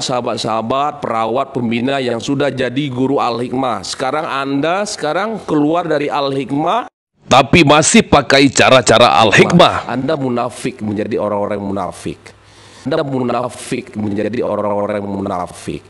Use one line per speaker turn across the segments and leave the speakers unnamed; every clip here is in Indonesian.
sahabat-sahabat, perawat, pembina yang sudah jadi guru Al-Hikmah. Sekarang Anda sekarang keluar dari Al-Hikmah. Tapi masih pakai cara-cara Al-Hikmah. Anda munafik menjadi orang-orang munafik. Anda munafik menjadi orang-orang munafik.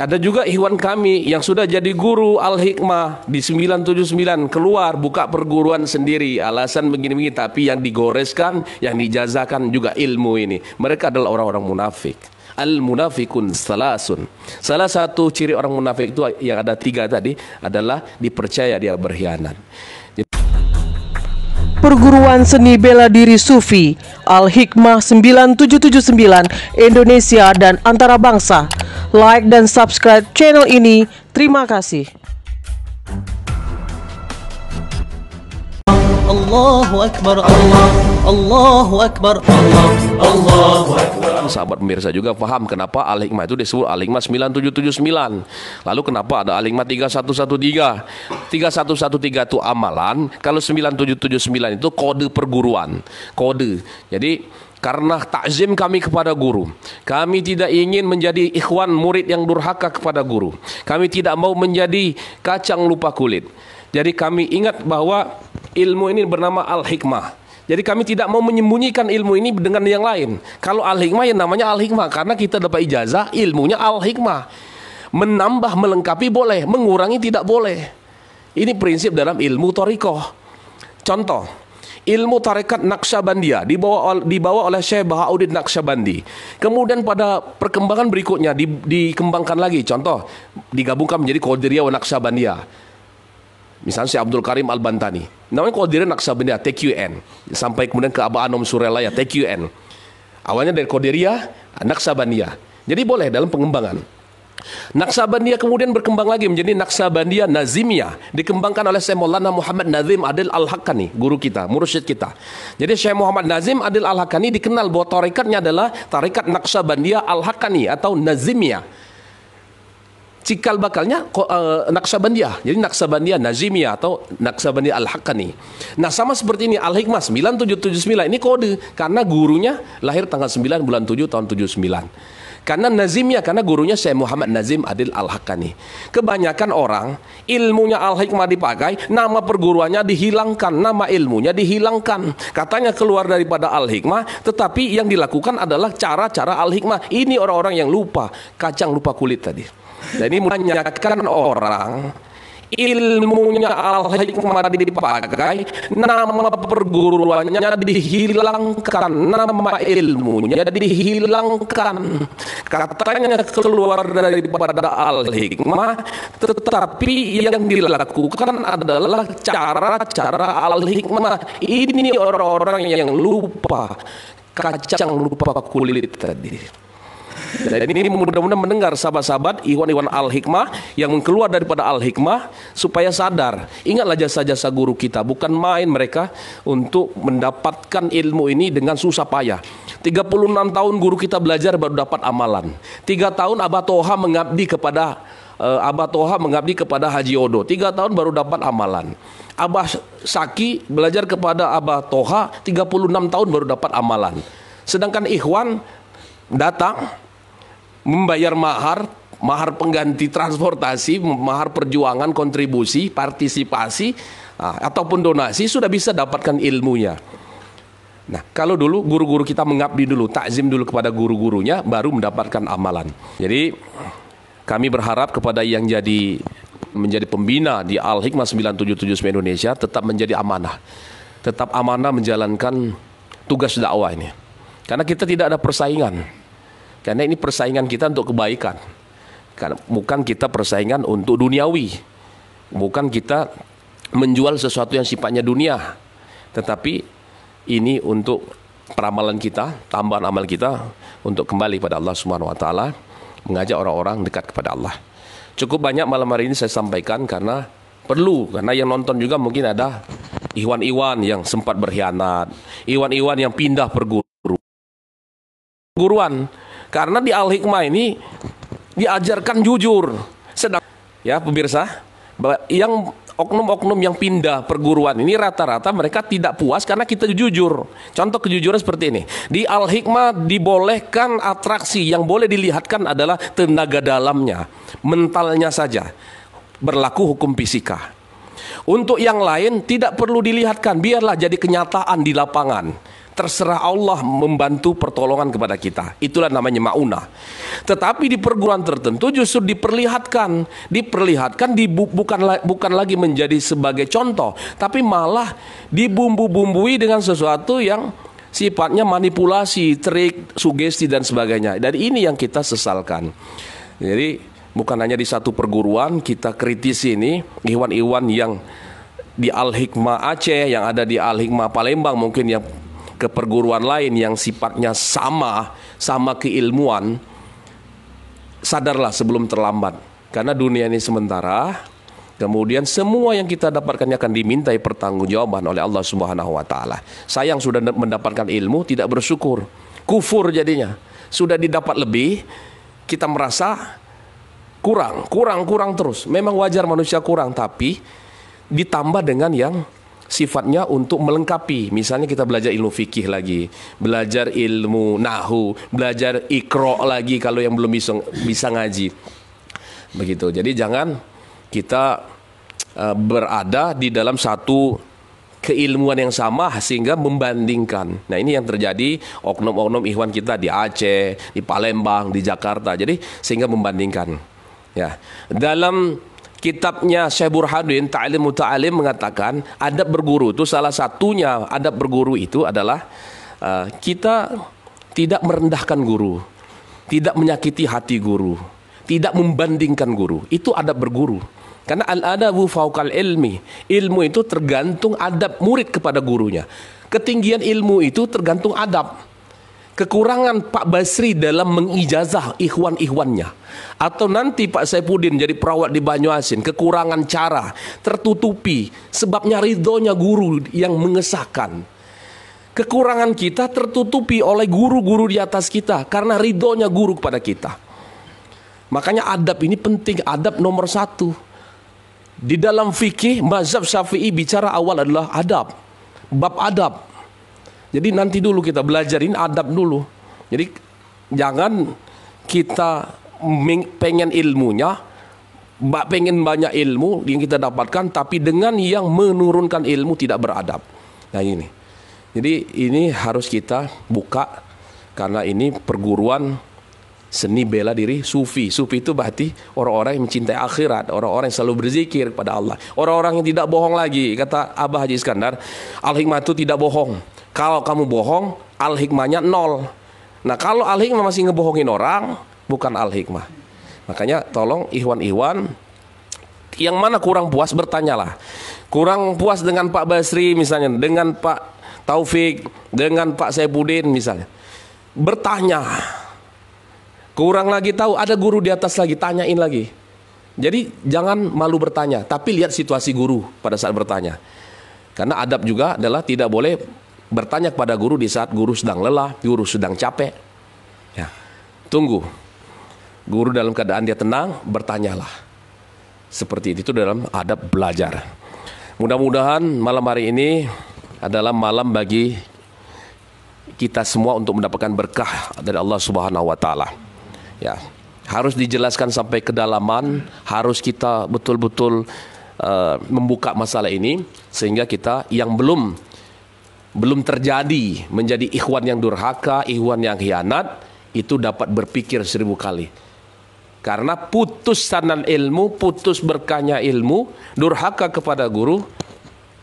Ada juga hewan kami yang sudah jadi guru Al-Hikmah di 979 keluar buka perguruan sendiri. Alasan begini-begini tapi yang digoreskan, yang dijazakan juga ilmu ini. Mereka adalah orang-orang munafik. Al-munafikun salasun. Salah satu ciri orang munafik itu yang ada tiga tadi adalah dipercaya dia berkhianat. Perguruan Seni Bela Diri Sufi Al-Hikmah 9779 Indonesia dan Antara Bangsa like dan subscribe channel ini. Terima kasih. Allahu Akbar Allah Allahu Akbar Allah Allahu Akbar Sahabat pemirsa juga paham kenapa Al-Hikmah itu disebut Al-Hikmah 9779 Lalu kenapa ada Al-Hikmah 3113 3113 itu amalan Kalau 9779 itu kode perguruan Kode Jadi karena takzim kami kepada guru. Kami tidak ingin menjadi ikhwan murid yang durhaka kepada guru. Kami tidak mau menjadi kacang lupa kulit. Jadi kami ingat bahwa ilmu ini bernama al-hikmah. Jadi kami tidak mau menyembunyikan ilmu ini dengan yang lain. Kalau al-hikmah yang namanya al-hikmah karena kita dapat ijazah ilmunya al-hikmah. Menambah melengkapi boleh, mengurangi tidak boleh. Ini prinsip dalam ilmu toriko. Contoh, ilmu tarekat naksabandia dibawa dibawa oleh Syekh Bahauddin naksabandi. Kemudian pada perkembangan berikutnya di, dikembangkan lagi contoh digabungkan menjadi Qadiriyah naksabandia. Misalnya Syekh Abdul Karim Al-Bantani. Namanya Qadiriyah Naqsyabandiyah TQN sampai kemudian ke Aba Anom Surelaya TQN. Awalnya dari Qadiriyah naksabandia. Jadi boleh dalam pengembangan. Naksabandia kemudian berkembang lagi menjadi Naksabandia Nazimia dikembangkan oleh Syekh Maulana Muhammad Nazim Adil al Hakani guru kita, mursyid kita. Jadi Syekh Muhammad Nazim Adil al Hakani dikenal bahwa tarikatnya adalah tarikat Naksabandia al Hakani atau Nazimia. Cikal bakalnya uh, Naksabandia. Jadi Naksabandia Nazimia atau Naksabandia al Hakani Nah, sama seperti ini Al-Hikmah 9779 ini kode karena gurunya lahir tanggal 9 bulan 7 tahun 79. Karena nazimnya, karena gurunya saya Muhammad Nazim Adil Al-Hakani. Kebanyakan orang ilmunya Al-Hikmah dipakai, nama perguruannya dihilangkan, nama ilmunya dihilangkan. Katanya keluar daripada Al-Hikmah, tetapi yang dilakukan adalah cara-cara Al-Hikmah. Ini orang-orang yang lupa, kacang lupa kulit tadi. Dan ini menanyakan orang ilmunya al-hikmah dipakai, nama perguruannya dihilangkan, nama ilmunya dihilangkan. Katanya keluar dari pada al-hikmah, tetapi yang dilakukan adalah cara-cara al-hikmah. Ini orang-orang yang lupa kacang lupa kulit tadi. Dan ini mudah-mudahan mendengar sahabat-sahabat Iwan-Iwan Al-Hikmah yang keluar daripada Al-Hikmah supaya sadar. Ingatlah jasa-jasa guru kita, bukan main mereka untuk mendapatkan ilmu ini dengan susah payah. 36 tahun guru kita belajar baru dapat amalan. 3 tahun Abah Toha mengabdi kepada uh, Abah Toha mengabdi kepada Haji Odo. 3 tahun baru dapat amalan. Abah Saki belajar kepada Abah Toha 36 tahun baru dapat amalan. Sedangkan Ikhwan datang membayar mahar, mahar pengganti transportasi, mahar perjuangan, kontribusi, partisipasi, ah, ataupun donasi sudah bisa dapatkan ilmunya. Nah, kalau dulu guru-guru kita mengabdi dulu, takzim dulu kepada guru-gurunya, baru mendapatkan amalan. Jadi kami berharap kepada yang jadi menjadi pembina di Al Hikmah 977 Indonesia tetap menjadi amanah, tetap amanah menjalankan tugas dakwah ini. Karena kita tidak ada persaingan. Karena ini persaingan kita untuk kebaikan. Karena bukan kita persaingan untuk duniawi. Bukan kita menjual sesuatu yang sifatnya dunia. Tetapi ini untuk peramalan kita, tambahan amal kita untuk kembali pada Allah Subhanahu wa taala, mengajak orang-orang dekat kepada Allah. Cukup banyak malam hari ini saya sampaikan karena perlu karena yang nonton juga mungkin ada Iwan-Iwan yang sempat berkhianat, Iwan-Iwan yang pindah perguruan. Karena di Al-Hikmah ini diajarkan jujur. Sedang ya pemirsa, yang oknum-oknum yang pindah perguruan ini rata-rata mereka tidak puas karena kita jujur. Contoh kejujuran seperti ini. Di Al-Hikmah dibolehkan atraksi yang boleh dilihatkan adalah tenaga dalamnya, mentalnya saja. Berlaku hukum fisika. Untuk yang lain tidak perlu dilihatkan, biarlah jadi kenyataan di lapangan terserah Allah membantu pertolongan kepada kita. Itulah namanya mauna. Tetapi di perguruan tertentu justru diperlihatkan, diperlihatkan di, bukan bukan lagi menjadi sebagai contoh, tapi malah dibumbu-bumbui dengan sesuatu yang sifatnya manipulasi, trik, sugesti dan sebagainya. Dan ini yang kita sesalkan. Jadi bukan hanya di satu perguruan kita kritis ini iwan-iwan yang di Al Hikmah Aceh, yang ada di Al Hikmah Palembang mungkin yang ke perguruan lain yang sifatnya sama, sama keilmuan, sadarlah sebelum terlambat. Karena dunia ini sementara, kemudian semua yang kita dapatkannya akan dimintai pertanggungjawaban oleh Allah Subhanahu wa taala. Sayang sudah mendapatkan ilmu tidak bersyukur, kufur jadinya. Sudah didapat lebih, kita merasa kurang, kurang, kurang terus. Memang wajar manusia kurang, tapi ditambah dengan yang sifatnya untuk melengkapi. Misalnya kita belajar ilmu fikih lagi, belajar ilmu nahu, belajar ikro lagi kalau yang belum bisa bisa ngaji. Begitu. Jadi jangan kita uh, berada di dalam satu keilmuan yang sama sehingga membandingkan. Nah ini yang terjadi oknum-oknum ikhwan kita di Aceh, di Palembang, di Jakarta. Jadi sehingga membandingkan. Ya dalam kitabnya Syekh Burhanuddin Ta'lim Muta'alim mengatakan adab berguru itu salah satunya adab berguru itu adalah uh, kita tidak merendahkan guru, tidak menyakiti hati guru, tidak membandingkan guru. Itu adab berguru. Karena al-adabu faukal ilmi. Ilmu itu tergantung adab murid kepada gurunya. Ketinggian ilmu itu tergantung adab kekurangan Pak Basri dalam mengijazah ikhwan-ikhwannya atau nanti Pak Saipudin jadi perawat di Banyuasin kekurangan cara tertutupi sebabnya ridhonya guru yang mengesahkan kekurangan kita tertutupi oleh guru-guru di atas kita karena ridhonya guru kepada kita makanya adab ini penting adab nomor satu di dalam fikih mazhab syafi'i bicara awal adalah adab bab adab jadi nanti dulu kita belajarin adab dulu. Jadi jangan kita pengen ilmunya, pengen banyak ilmu yang kita dapatkan, tapi dengan yang menurunkan ilmu tidak beradab. Nah ini. Jadi ini harus kita buka karena ini perguruan seni bela diri sufi. Sufi itu berarti orang-orang yang mencintai akhirat, orang-orang yang selalu berzikir kepada Allah, orang-orang yang tidak bohong lagi. Kata Abah Haji Iskandar, al-hikmah itu tidak bohong kalau kamu bohong, al hikmahnya nol. Nah kalau al hikmah masih ngebohongin orang, bukan al hikmah. Makanya tolong ihwan iwan yang mana kurang puas bertanyalah. Kurang puas dengan Pak Basri misalnya, dengan Pak Taufik, dengan Pak Saibudin misalnya. Bertanya. Kurang lagi tahu, ada guru di atas lagi, tanyain lagi. Jadi jangan malu bertanya, tapi lihat situasi guru pada saat bertanya. Karena adab juga adalah tidak boleh bertanya kepada guru di saat guru sedang lelah, guru sedang capek. Ya. Tunggu. Guru dalam keadaan dia tenang, bertanyalah. Seperti itu dalam adab belajar. Mudah-mudahan malam hari ini adalah malam bagi kita semua untuk mendapatkan berkah dari Allah Subhanahu wa taala. Ya. Harus dijelaskan sampai kedalaman, harus kita betul-betul uh, membuka masalah ini sehingga kita yang belum belum terjadi menjadi ikhwan yang durhaka, ikhwan yang hianat, itu dapat berpikir seribu kali. Karena putus sanan ilmu, putus berkahnya ilmu, durhaka kepada guru,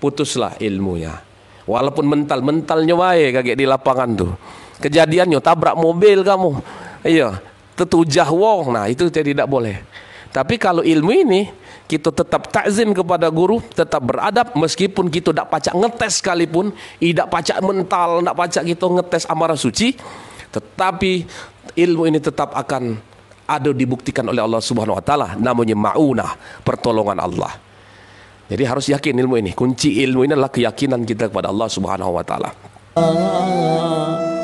putuslah ilmunya. Walaupun mental-mentalnya wae kaget di lapangan tuh. Kejadiannya tabrak mobil kamu. Iya, tetujah wong. Nah, itu tidak boleh. Tapi kalau ilmu ini kita tetap takzin kepada guru, tetap beradab meskipun kita tak pacak ngetes sekalipun, tidak pacak mental, tak pacak kita ngetes amarah suci, tetapi ilmu ini tetap akan ada dibuktikan oleh Allah Subhanahu wa taala namanya maunah pertolongan Allah. Jadi harus yakin ilmu ini. Kunci ilmu ini adalah keyakinan kita kepada Allah Subhanahu wa taala.